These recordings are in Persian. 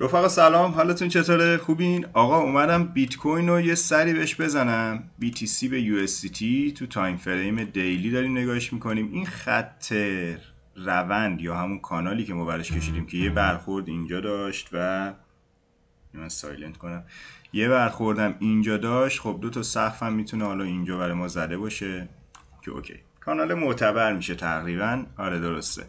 رفقا سلام حالتون چطوره خوبین آقا اومدم بیت کوین رو یه سری بهش بزنم BTC به USDT تو تایم فریم دیلی داریم نگاهش میکنیم این خط روند یا همون کانالی که ما برش کشیدیم که یه برخورد اینجا داشت و من سایلنت کنم یه برخوردم اینجا داشت خب دو تا سقفم میتونه حالا اینجا برای ما زده باشه که اوکی کانال معتبر میشه تقریبا آره درسته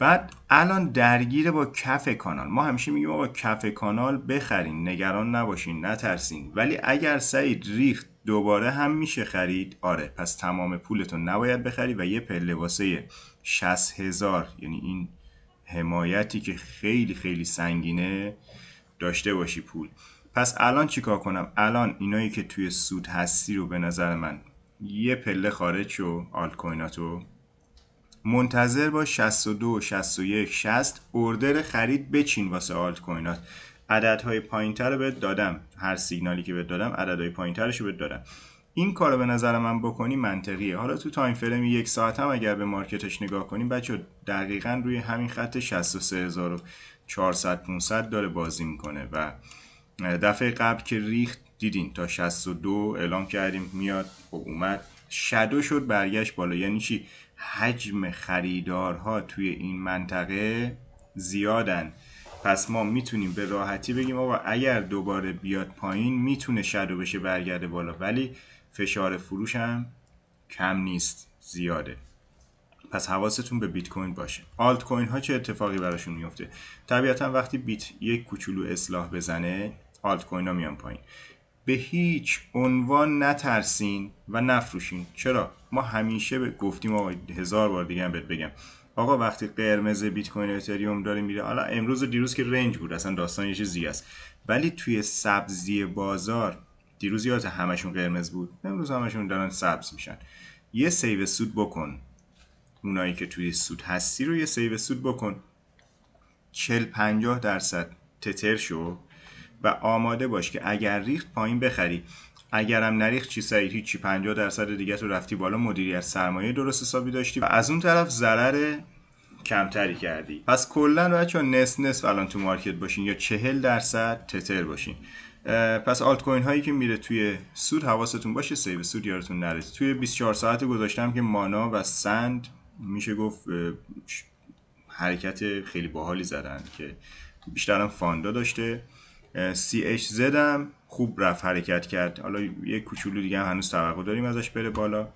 بعد الان درگیر با کف کانال ما همیشه میگیم با کف کانال بخرین نگران نباشین نترسین ولی اگر سعید ریخت دوباره هم میشه خرید آره پس تمام پولتون نباید بخری و یه پله واسه 60 هزار یعنی این حمایتی که خیلی خیلی سنگینه داشته باشی پول پس الان چیکار کنم الان اینایی که توی سود هستی رو به نظر من یه پله خارج شو آلکویناتو منتظر با 62 61 60 اردر خرید بچین واسه آلت کوینات عددهای پایینتر رو بهت دادم هر سیگنالی که بهت دادم عددهای پایینترش رو بهت دادم این کارو به نظر من بکنی منطقیه حالا تو تایم فریم یک ساعت هم اگر به مارکتش نگاه کنیم بچه دقیقا روی همین خط 63400 500 داره بازی میکنه و دفعه قبل که ریخت دیدین تا 62 اعلام کردیم میاد و خب اومد شدو شد برگشت بالا یعنی چی حجم خریدارها توی این منطقه زیادن پس ما میتونیم به راحتی بگیم آقا اگر دوباره بیاد پایین میتونه شدو بشه برگرده بالا ولی فشار فروش هم کم نیست زیاده پس حواستون به بیت کوین باشه آلت کوین ها چه اتفاقی براشون میفته طبیعتا وقتی بیت یک کوچولو اصلاح بزنه آلت کوین ها میان پایین به هیچ عنوان نترسین و نفروشین چرا ما همیشه به گفتیم آقا هزار بار دیگه هم بهت بگم آقا وقتی قرمز بیت کوین اتریوم داره میره حالا امروز و دیروز که رنج بود اصلا داستان یه چیزی است ولی توی سبزی بازار دیروز یادت همشون قرمز بود امروز همشون دارن سبز میشن یه سیو سود بکن اونایی که توی سود هستی رو یه سیو سود بکن 40 50 درصد تتر شو و آماده باش که اگر ریخت پایین بخری اگرم نریخت چی سعید هیچی 50 درصد دیگه تو رفتی بالا از سرمایه درست حسابی داشتی و از اون طرف ضرر کمتری کردی پس کلا بچا نصف نصف الان تو مارکت باشین یا 40 درصد تتر باشین پس آلت کوین هایی که میره توی سود حواستون باشه سیو سود یارتون نره توی 24 ساعت گذاشتم که مانا و سند میشه گفت حرکت خیلی باحالی زدن که بیشترم فاندا داشته CHZ هم خوب رفت حرکت کرد حالا یه کوچولو دیگه هم هنوز توقع داریم ازش بره بالا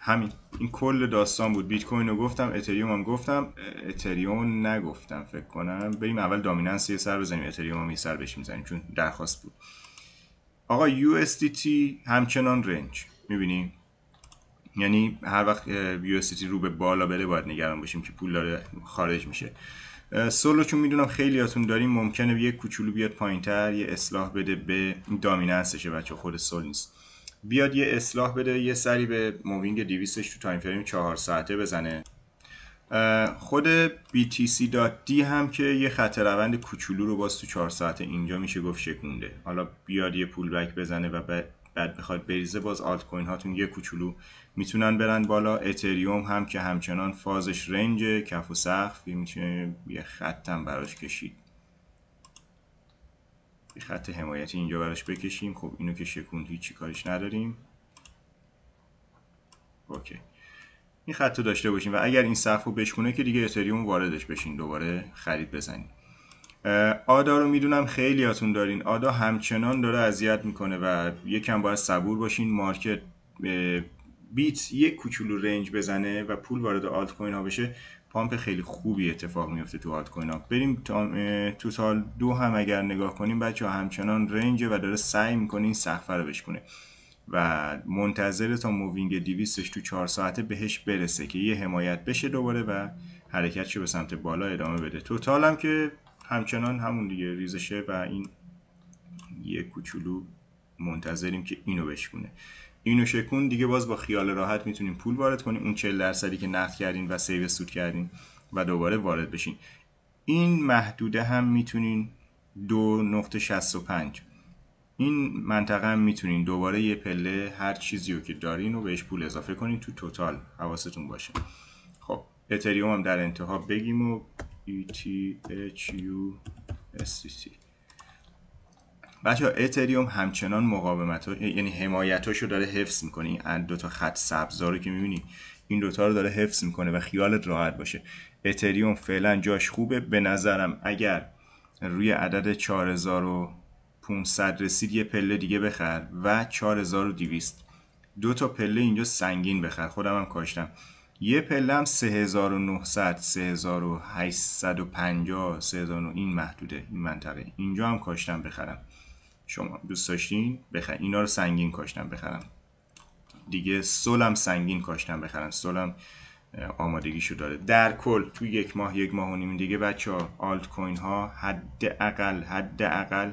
همین این کل داستان بود بیت کوین رو گفتم اتریوم هم گفتم اتریوم نگفتم فکر کنم بریم اول دامیننس یه سر بزنیم اتریوم هم یه سر بهش میزنیم چون درخواست بود آقا USDT همچنان رنج میبینی یعنی هر وقت USDT رو به بالا بره باید نگران باشیم که پول داره خارج میشه سولو چون میدونم خیلیاتون داریم ممکنه یه کوچولو بیاد تر یه اصلاح بده به دامیننسشه بچه خود سول نیست بیاد یه اصلاح بده یه سری به مووینگ 200 تو تایم فریم چهار ساعته بزنه خود btc.d هم که یه خط روند کوچولو رو باز تو چهار ساعته اینجا میشه گفت شکونده حالا بیاد یه پول بک بزنه و بعد بخواد بریزه باز آلت کوین هاتون یه کوچولو میتونن برن بالا اتریوم هم که همچنان فازش رنج کف و سقف میتونه یه خطم براش کشید یه خط حمایتی اینجا براش بکشیم خب اینو که شکوند هیچ کارش نداریم اوکی این خط رو داشته باشیم و اگر این صفحه رو بشکونه که دیگه اتریوم واردش بشین دوباره خرید بزنیم آدا رو میدونم خیلی هاتون دارین آدا همچنان داره اذیت میکنه و یکم باید صبور باشین مارکت بیت یک کوچولو رنج بزنه و پول وارد آلت کوین ها بشه پامپ خیلی خوبی اتفاق میفته تو آلت کوین ها بریم تو سال دو هم اگر نگاه کنیم بچه ها همچنان رنج و داره سعی میکنه این سقفه رو بشکنه و منتظر تا مووینگ دیویستش تو چهار ساعته بهش برسه که یه حمایت بشه دوباره و حرکتش به سمت بالا ادامه بده توتال هم که همچنان همون دیگه ریزشه و این یه کوچولو منتظریم که اینو بشکونه اینو شکون دیگه باز با خیال راحت میتونیم پول وارد کنیم اون 40 درصدی که نقد کردین و سیو سود کردین و دوباره وارد بشین این محدوده هم میتونین دو نقطه این منطقه هم میتونین دوباره یه پله هر چیزی رو که دارین رو بهش پول اضافه کنین تو توتال حواستون باشه خب اتریوم هم در انتها بگیم و ETHUSDC بچه ها اتریوم همچنان مقاومت یعنی حمایتاشو رو داره حفظ میکنه این دوتا خط سبزا رو که میبینی این دوتا رو داره حفظ میکنه و خیالت راحت باشه اتریوم فعلا جاش خوبه به نظرم اگر روی عدد 4500 رسید یه پله دیگه بخر و 4200 دو تا پله اینجا سنگین بخر خودم هم کاشتم یه پلم 3900 3850 3000 این محدوده این منطقه اینجا هم کاشتم بخرم شما دوست داشتین بخرم اینا رو سنگین کاشتم بخرم دیگه سلم سنگین کاشتم بخرم سولم آمادگیشو داره در کل تو یک ماه یک ماه و نیم دیگه بچه ها آلت کوین ها حد اقل حد اقل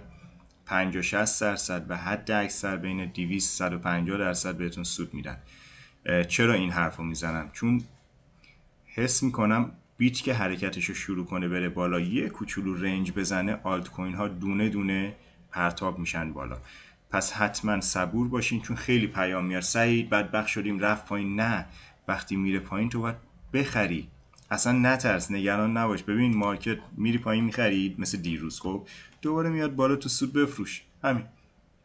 50 60 درصد و حد اکثر بین 200 150 درصد بهتون سود میدن چرا این حرف رو میزنم چون حس میکنم بیت که حرکتش رو شروع کنه بره بالا یه کوچولو رنج بزنه آلت کوین ها دونه دونه پرتاب میشن بالا پس حتما صبور باشین چون خیلی پیام میار سعید بدبخ شدیم رفت پایین نه وقتی میره پایین تو باید بخری اصلا نترس نگران نباش ببین مارکت میری پایین میخرید مثل دیروز خب دوباره میاد بالا تو سود بفروش همین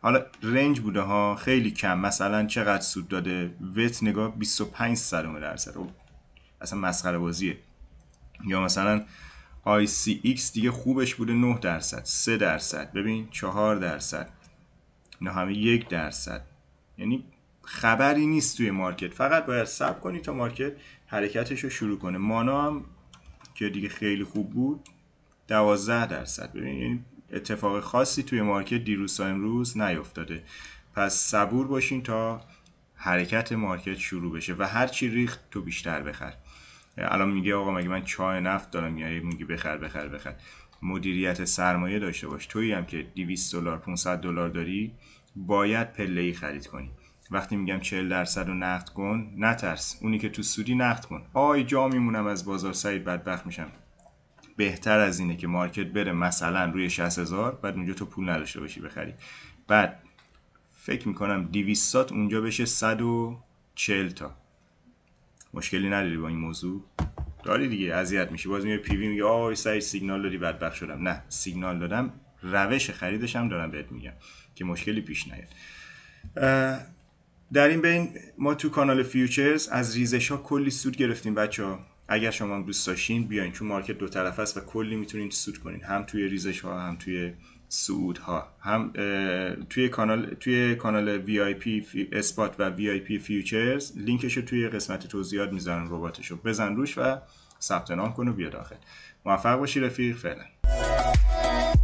حالا رنج بوده ها خیلی کم مثلا چقدر سود داده وت نگاه 25 سرمه درصد خب، اصلا مسخره بازیه یا مثلا ICX دیگه خوبش بوده 9 درصد 3 درصد ببین 4 درصد نه همه 1 درصد یعنی خبری نیست توی مارکت فقط باید سب کنی تا مارکت حرکتش رو شروع کنه مانا هم که دیگه خیلی خوب بود 12 درصد ببین یعنی اتفاق خاصی توی مارکت دیروز تا امروز نیفتاده پس صبور باشین تا حرکت مارکت شروع بشه و هر چی ریخت تو بیشتر بخر الان میگه آقا مگه من چای نفت دارم یا میگه بخر بخر بخر مدیریت سرمایه داشته باش تویی هم که 200 دلار 500 دلار داری باید پله ای خرید کنی وقتی میگم 40 درصد رو نقد کن نترس اونی که تو سودی نقد کن آی جا میمونم از بازار سعید بدبخت میشم بهتر از اینه که مارکت بره مثلا روی 60 هزار بعد اونجا تو پول نداشته باشی بخری بعد فکر میکنم 200 سات اونجا بشه 140 تا مشکلی نداری با این موضوع داری دیگه اذیت میشه باز پی پیوی میگه آی سعی سیگنال دادی بدبخ شدم نه سیگنال دادم روش خریدش هم دارم بهت میگم که مشکلی پیش نیاد در این بین ما تو کانال فیوچرز از ریزش ها کلی سود گرفتیم بچه ها اگر شما دوست داشتین بیاین چون مارکت دو طرف است و کلی میتونین سود کنین هم توی ریزش ها هم توی سعود ها هم توی کانال توی کانال وی آی اسپات و وی آی فیوچرز لینکش رو توی قسمت توضیحات میذارن رباتش رو بزن روش و ثبت نام کن و بیا داخل موفق باشی رفیق فعلا